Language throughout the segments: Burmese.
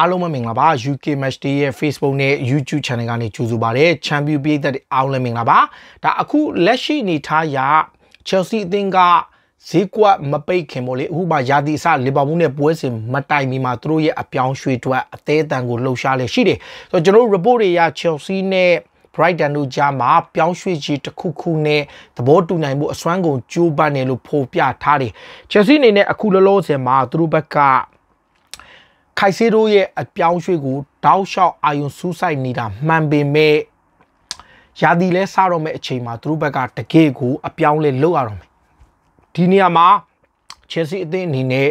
အားလုံးပဲမင်္ဂလာပါ UK Match Day ရဲ့ Facebook နဲ့ YouTube Channel ကနေကြိုဆိုပါရစေ။ Champion ပြည်သက်အားလုံးမင်္ဂလာပါ။ဒါအခုလက်ရှိအနေထားရ Chelsea အသင်းကဈေးကွက်မပိတ်ခင်ပေါ့လေအခုမှယာတီအစလီဗာပူးနဲ့ပွဲစဉ်မတိုင်မီမှာသူတို့ရဲ့အပြောင်းရွှေ့ထွက်အသေးအတန်ကိုလှုပ်ရှားလေရှိတယ်။ဆိုတော့ကျွန်တော်တို့ report တွေရ Chelsea နဲ့ Brighton တို့ကြားမှာပြောင်းရွှေ့ကြီးတစ်ခုခုနဲ့သဘောတူနိုင်မှုအစွမ်းကုန်ကြိုးပမ်းတယ်လို့ဖော်ပြထားတယ်။ Chelsea အနေနဲ့အခုလောလောဆယ်မှာသူတို့ဘက်ကခိုက်ဆေးတို့ရဲ့အပြောင်းရွှေ့ကို တောက်လျှောက်အာယုံစူးစိုက်နေတာမှန်ပေမဲ့ရာသီလဲစတော့မဲ့အချိန်မှာ သူတို့ဘက်ကတကယ်ကို အပြောင်းလဲလုပ်ရတော့မယ်ဒီနေရာမှာ Chelsea အသင်းအနေနဲ့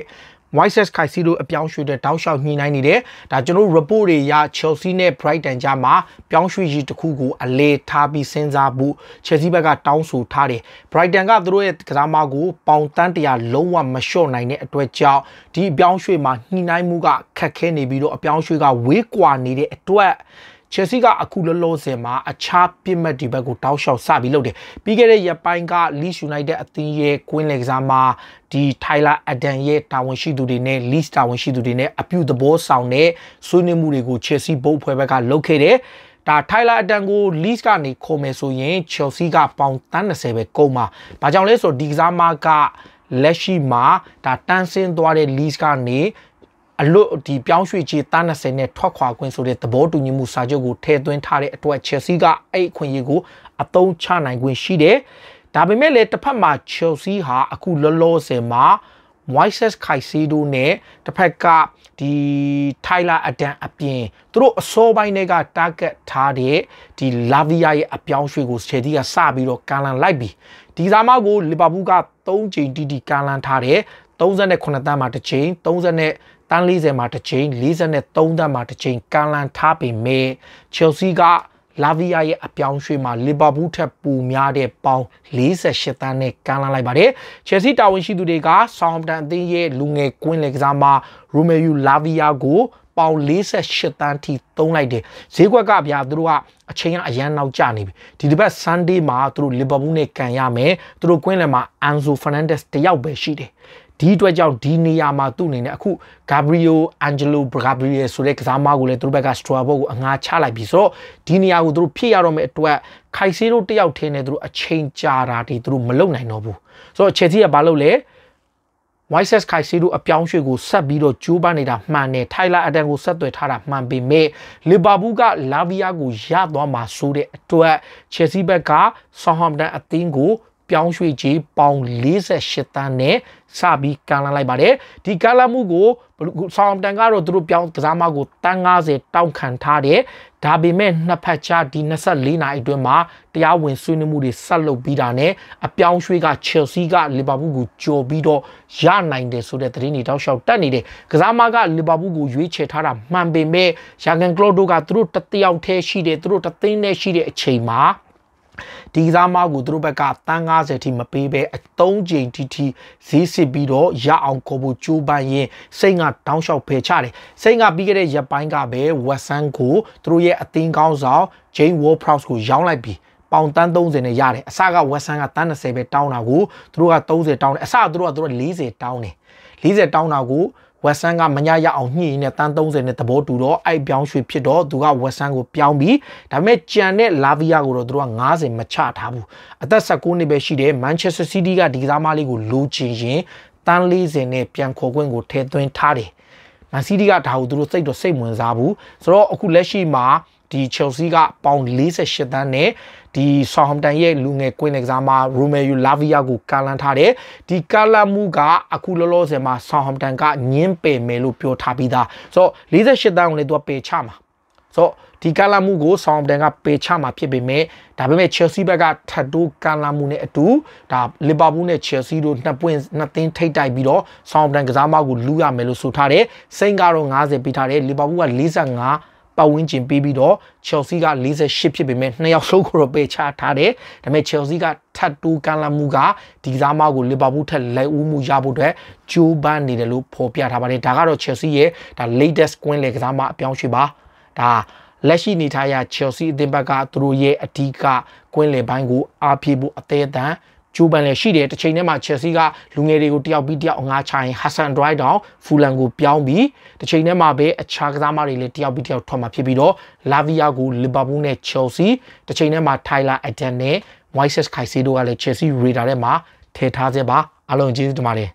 Moises Caicedo အပြောင်းရွှေ့တဲ့တောက်လျှောက်ညှိနှိုင်းနေတယ်။ဒါကျွန်တော် report တွေရ Chelsea နဲ့ Brighton ကြားမှာပြောင်းရွှေ့ရေးတစ်ခုကိုအလေထားပြီးစဉ်းစားဖို့ Chelsea ဘက်ကတောင်းဆိုထားတယ်။ Brighton ကသူတို့ရဲ့ကစားမကိုပေါင်တန်းတရာလုံးဝမလျှော့နိုင်တဲ့အတွက်ကြောင့်ဒီအပြောင်းရွှေ့မှာညှိနှိုင်းမှုကခက်ခဲနေပြီးတော့အပြောင်းရွှေ့ကဝေးကွာနေတဲ့အတွက် Chelsea ကအခုလောလောဆယ်မှာအခြားပြစ်မှတ်ဒီဘက်ကိုတောက်လျှောက်စပြီးလုပ်တယ်ပြီးခဲ့တဲ့ရက်ပိုင်းက Leeds United အသင်းရဲ့ Queen Alexander မှာဒီ Tyler Adam ရဲ့တာဝန်ရှိသူတွေနဲ့ Leeds တာဝန်ရှိသူတွေနဲ့အပြုသဘောဆောင်တဲ့ဆွေးနွေးမှုတွေကို Chelsea ဘုတ်ဖွဲ့ဘက်ကလုပ်ခဲ့တယ်ဒါ Tyler Adam ကို Leeds ကနေခေါ်မယ်ဆိုရင် Chelsea ကပေါင်30ပဲကုန်မှာ။ဘာကြောင့်လဲဆိုတော့ဒီကစားမကလက်ရှိမှာဒါတန်းဆင်းသွားတဲ့ Leeds ကနေအလွတ်ဒီပြောင်းရွှေ့ချေတား20နဲ့ထွက်ခွာခွင့်ဆိုတဲ့သဘောတူညီမှုစာချုပ်ကိုထည့်သွင်းထားတဲ့အတွက် Chelsea ကအဲ့အခွင့်အရေးကိုအသုံးချနိုင်ခွင့်ရှိတယ်။ဒါပေမဲ့လည်းတစ်ဖက်မှာ Chelsea ဟာအခုလောလောဆယ်မှာ Moises Caicedo နဲ့တစ်ဖက်ကဒီ Tyler Adam အပြင်သူတို့အစောပိုင်းတွေက target ထားတဲ့ဒီ Lavia ရဲ့အပြောင်းရွှေ့ကို Chelsea ကစပြီးတော့ကန်လန်လိုက်ပြီ။ဒီစားမကို Liverpool က3ချိန်တီတီကန်လန်ထားတယ်။38သန်းမှာတစ်ချိန်တန်း40မှာတစ်ချိန်43တန်းမှာတစ်ချိန်ကန်လန်ထားပေမဲ့ချယ်ဆီကလာဗီယာရဲ့အပြောင်းရွှေ့မှာလီဗာပူးထက်ပိုများတဲ့ပေါင်48တန်းနဲ့ကန်လာလိုက်ပါတယ်။ချယ်ဆီတာဝန်ရှိသူတွေကဆောင်းတန်အသင်းရဲ့လူငယ်ကွင်းလယ်ကစားမှာရူမေယူလာဗီယာကို ပေါင်48တန်းထိသုံးလိုက်တယ်။ဈေးကွက်ကဗျာသူတို့ကအချိန်ကအရန်နောက်ကျနေပြီ။ဒီတစ်ပတ် Sunday မှာသူတို့လီဗာပူးနဲ့ကန်ရမယ်။သူတို့ကွင်းလယ်မှာ Anzo Fernandez တယောက်ပဲရှိတယ်။ဒီအတွက်ကြောင့်ဒီနေရာမှာသူ့အနေနဲ့အခု Gabriel Angelo Gabriel ဆိုတဲ့ကစားမကိုလည်းသူတို့ဘက်က straw ball ကိုအငှားချလိုက်ပြီဆိုတော့ဒီနေရာကိုသူတို့ဖြည့်ရတော့မယ့်အတွက်ခိုက်ဆေးတို့တယောက်ထင်းနေသူတို့အချိန်ကြာတာဒီသူတို့မလုပ်နိုင်တော့ဘူးဆိုတော့ Chelsea ကဘာလုပ်လဲ Wises ခိုက်စီတို့အပြောင်းရွှေ့ကိုဆက်ပြီးတော့ကြိုးပမ်းနေတာမှန်တယ်။ Tyler Adam ကိုဆက်သွယ်ထားတာမှန်ပေမဲ့ Liverpool က Lavia ကိုရသွားမှာဆိုတဲ့အတွက် Chelsea ဘက်က Southampton အသင်းကိုပြောင်းရွှေ့ကြေးပေါင်48တန်းနဲ့စပြီးကန်လန်းလိုက်ပါတယ်ဒီကန်လန်းမှုကိုဆောင်တန်ကတော့သူတို့ပြောင်းကစားမကိုတန်း90တောင်းခံထားတယ်ဒါပေမဲ့နှစ်ဖက်ချဒီ24နာရီအတွင်းမှာတရားဝင်ဆွေးနွေးမှုတွေဆက်လုပ်ပြီးတာနဲ့အပြောင်းရွှေ့က Chelsea က Liverpool ကိုကျော်ပြီးတော့ရနိုင်တယ်ဆိုတဲ့သတင်းတွေတောက်လျှောက်တက်နေတယ်ကစားမက Liverpool ကိုရွေးချယ်ထားတာမှန်ပေမဲ့ Jurgen Klopp တို့ကသူတို့တတယောက်တည်းရှိတယ်သူတို့တသိန်းနဲ့ရှိတဲ့အချိန်မှာဒီကစားမကိုသူတို့ဘက်ကတန်း90ထိမပေးဘဲအသုံးချိန်ထိထိဈေးစစ်ပြီးတော့ရအောင်ခေါ်ဖို့ကြိုးပမ်းရင်စိတ်ကတောင်းလျှောက်ဖယ်ချတယ်စိတ်ကပြီးခဲ့တဲ့ရက်ပိုင်းကပဲဝက်ဆန်ကိုသူတို့ရဲ့အသင်းကောင်းဆောင် Jane Ward-Prowse ကိုရောင်းလိုက်ပြီးပေါင်တန်း30နဲ့ရတယ်အစကဝက်ဆန်ကတန်း20ပဲတောင်းတာကိုသူတို့က30တောင်းတယ်အစကသူတို့ကသူတို့40တောင်းတယ်40တောင်းတာကိုဝက်ဆန်ကမညရအောင်ညှိနေတန်း30နဲ့သဘောတူတော့အိုက်ပြောင်းရွှေဖြစ်တော့သူကဝက်ဆန်ကိုပြောင်းပြီးဒါပေမဲ့ကြံတဲ့လာဗီယာကိုတော့သူက90မချထားဘူးအသက်19နှစ်ပဲရှိတယ်မန်ချက်စတာစီးတီးကဒီကစားမလေးကိုလိုချင်ရင်တန်း40နဲ့ပြန်ခေါ်ခွင့်ကိုထည့်သွင်းထားတယ်မန်စီးတီးကဒါကိုသူတို့စိတ်တော့စိတ်ဝင်စားဘူးဆိုတော့အခုလက်ရှိမှာဒီ Chelsea ကပေါင်48သန်းနဲ့ဒီ Southampton ရဲ့လူငယ်ကွင်းလက်ကစားမ Romeo Lavia ကိုကာလန်ထားတယ်ဒီကာလန်မှုက အခုလောလောဆယ်မှာ Southampton ကညင်းပယ်မယ်လို့ပြောထားပြီးသားဆိုတော့48သန်းကိုလည်းသူကပယ်ချမှာဆိုတော့ဒီကာလမှုကို Southampton ကပယ်ချမှာဖြစ်ပေမဲ့ဒါပေမဲ့ Chelsea ဘက်ကထပ်တိုးကာလမှုနဲ့အတူဒါ Liverpool နဲ့ Chelsea တို့နှစ်ပွင့်နှစ်သင်းထိပ်တိုက်ပြီးတော့ Southampton ကစားမကိုလူရမယ်လို့ဆိုထားတယ်။စိန်ကတော့90ပေးထားတယ်။ Liverpool က45ပတ်ဝန်းကျင်ပေးပြီးတော့ Chelsea က48ဖြစ်ပေမဲ့နှစ်ယောက်လုံးကိုတော့ပေးချထားတယ်ဒါပေမဲ့ Chelsea ကထပ်တူကန်လာမှုကဒီကစားမကိုလီဗာပူးထက်လက်ဦးမှုရဖို့အတွက်ကြိုးပမ်းနေတယ်လို့ဖော်ပြထားပါတယ်ဒါကတော့ Chelsea ရဲ့ဒါ latest ကွင်းလေကစားမအပြောင်းရွှေ့ပါဒါလက်ရှိနေထားရ Chelsea အသင်းဘက်ကသူတို့ရဲ့အဓိကကွင်းလေပိုင်းကိုအားပြေဖို့အသေးအံဂျိုးပန်လည်းရှိတယ်တစ်ချိန်တည်းမှာ Chelsea ကလူငယ်တွေကိုတယောက်ပြီးတယောက်အငှားချရင် Hassan Drydown ဖူလန်ကိုပြောင်းပြီးတစ်ချိန်တည်းမှာပဲအခြားကစားမတွေလည်းတယောက်ပြီးတယောက်ထွက်มาဖြစ်ပြီးတော့ Lavia ကို Liverpool နဲ့ Chelsea တစ်ချိန်တည်းမှာ Tyler Adams နဲ့ Moises Caicedo ကလည်း Chelsea Radar ထဲမှာထည့်ထားစေပါအားလုံးကျေးဇူးတင်ပါတယ်